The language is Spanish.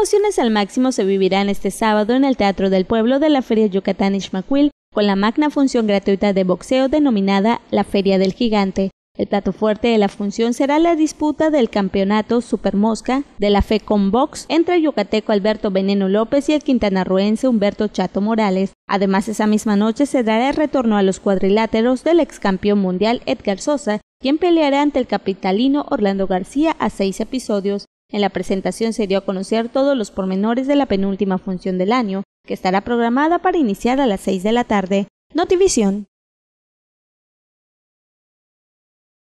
Emociones al máximo se vivirán este sábado en el Teatro del Pueblo de la Feria Yucatán Ismaquil, con la magna función gratuita de boxeo denominada la Feria del Gigante. El plato fuerte de la función será la disputa del campeonato Supermosca de la FECOM Box entre el yucateco Alberto Veneno López y el quintanarroense Humberto Chato Morales. Además, esa misma noche se dará el retorno a los cuadriláteros del ex campeón mundial Edgar Sosa, quien peleará ante el capitalino Orlando García a seis episodios. En la presentación se dio a conocer todos los pormenores de la penúltima función del año, que estará programada para iniciar a las 6 de la tarde. Notivision.